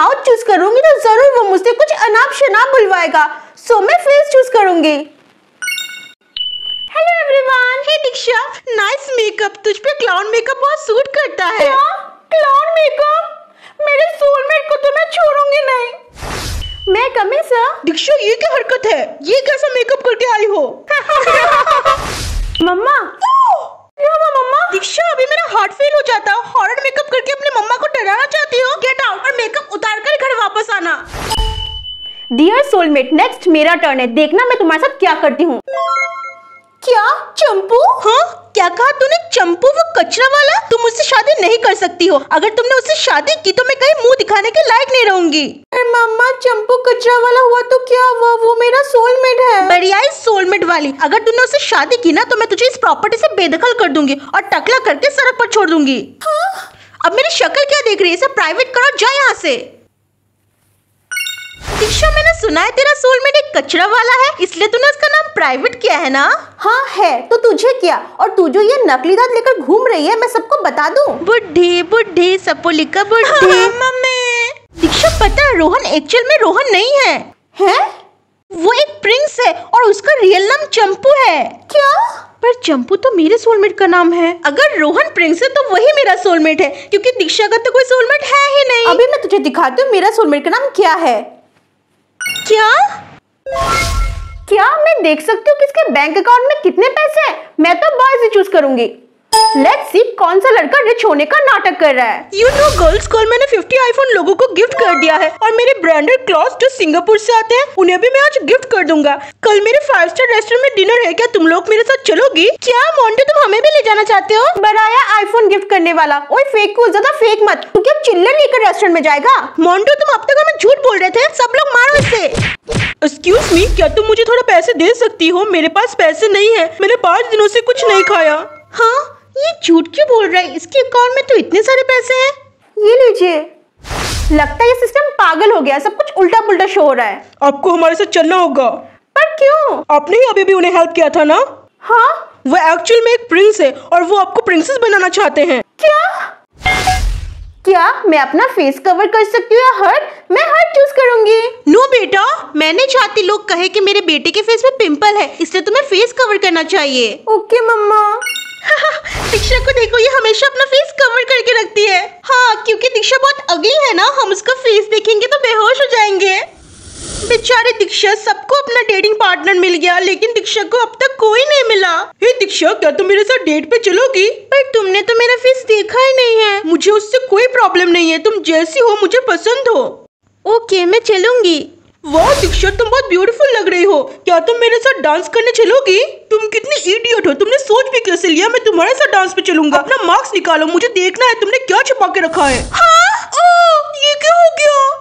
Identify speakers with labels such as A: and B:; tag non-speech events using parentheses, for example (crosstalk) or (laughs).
A: Mouth choose करूंगी तो जरूर वो मुझसे कुछ अनाप शनाप बुलवाएगा सो so, मैं फेस चूज करूंगी hello everyone hey Deeksha nice makeup तुझ पे क्लाउन मेकअप बहुत सूट करता है क्या क्लाउन मेकअप मेरे सोलमेट को तो मैं छोड़ूंगी नहीं मैं कमिंग सर दीक्षा ये क्या हरकत है ये कैसा मेकअप करके आई हो (laughs) मम्मा oh! क्या हुआ मम्मा दीक्षा अभी मेरा हार्ट फेल हो जाता है हॉरर मेकअप करके डियर सोलमेट नेक्स्ट मेरा टर्न है देखना मैं तुम्हारे साथ क्या करती हूँ क्या चंपू हाँ क्या कहा तूने चंपू वो कचरा वाला तुम उससे शादी नहीं कर सकती हो अगर तुमने उससे शादी की तो मैं कहीं मुंह दिखाने के लायक नहीं रहूंगी मम्मा चंपू कचरा वाला हुआ तो क्या हुआ वो मेरा सोलमेट है बढ़िया है सोलमेट वाली अगर तुमने उससे शादी की ना तो मैं तुझे इस प्रॉपर्टी से बेदखल कर दूंगी और टकला करके सड़क पर छोड़ दूंगी हाँ? अब मेरी शक्ल क्या देख रही है इसे प्राइवेट करो जाए यहाँ से ईशा मैंने सुना है तेरा सोलमेट एक कचरा वाला है इसलिए तूने उसका नाम प्राइवेट किया है ना हाँ है तो तुझे क्या और तू जो ये नकली दांत लेकर घूम रही है मैं सबको बता दूँ बुढ़ी बुढ़ी लिखा बुढ़ी हाँ, हाँ, मम्मी दीक्षा पता है रोहन एक्चुअल में रोहन नहीं है है? वो एक प्रिंस है और उसका रियल नाम चंपू है क्या पर चंपू तो मेरे सोलमेट का नाम है अगर रोहन प्रिंस है तो वही मेरा सोलमेट है क्योंकि दीक्षा का तो कोई सोलमेट है ही नहीं अभी मैं तुझे दिखाती हूँ मेरा सोलमेट का नाम क्या है क्या क्या मैं देख सकती हूँ किसके बैंक अकाउंट में कितने पैसे हैं? मैं तो बॉयज ही चूज करूंगी लेट्स सी कौन सा लड़का रिच होने का नाटक कर रहा है यू नो गर्ल्स कॉल मैंने 50 आईफोन लोगों को गिफ्ट कर दिया है और मेरे ब्रांडेड क्लॉथ जो सिंगापुर से आते हैं उन्हें भी मैं आज गिफ्ट कर दूंगा कल मेरे फाइव स्टार रेस्टोरेंट में डिनर है क्या तुम लोग मेरे साथ चलोगी क्या मोन्टे तुम हमें भी ले जाना चाहते हो बराया आईफोन गिफ्ट करने वाला ओए फेक को ज्यादा फेक मत तू क्या चिल्लर लेकर रेस्टोरेंट में जाएगा मोन्टो तुम अब तक हमें झूठ बोल रहे थे सब लोग मारो इसे एक्सक्यूज मी क्या तुम मुझे थोड़ा पैसे दे सकती हो मेरे पास पैसे नहीं है मैंने पाँच दिनों ऐसी कुछ नहीं खाया हाँ ये झूठ क्यों बोल रहा है इसके अकाउंट में तो इतने सारे पैसे हैं ये लीजिए लगता है ये सिस्टम पागल हो गया सब कुछ उल्टा पुल्टा शो हो रहा है आपको हमारे साथ चलना होगा पर क्यों आपने अभी भी उन्हें हेल्प किया था ना हाँ वो एक्चुअल में एक प्रिंस है और वो आपको प्रिंसेस बनाना चाहते हैं क्या क्या मैं अपना फेस कवर कर सकती हूँ या हर्ट मैं हर्ट चूज करूंगी नो बेटा मैंने चाहती लोग कहे कि मेरे बेटे के फेस में पिंपल है इसलिए तुम्हें फेस कवर करना चाहिए ओके मम्मा (laughs) दीक्षा को देखो ये हमेशा अपना फेस कवर करके रखती है हाँ क्योंकि दीक्षा बहुत अगली है ना हम उसका फेस देखेंगे तो बेहोश हो जाएंगे बेचारे दीक्षा सबको अपना डेटिंग पार्टनर मिल गया लेकिन दीक्षा को अब तक कोई नहीं मिला हे दीक्षा क्या तुम मेरे साथ डेट पे चलोगी पर तुमने तो मेरा फेस देखा ही नहीं है मुझे उससे कोई प्रॉब्लम नहीं है तुम जैसी हो मुझे पसंद हो ओके मैं चलूंगी वो दीक्षा तुम बहुत ब्यूटीफुल लग रही हो क्या तुम मेरे साथ डांस करने चलोगी तुम कितनी इडियट हो तुमने सोच भी कैसे लिया मैं तुम्हारे साथ डांस पे चलूंगा अपना मार्क्स निकालो मुझे देखना है तुमने क्या छुपा के रखा है हाँ, ओ, ये क्या हो गया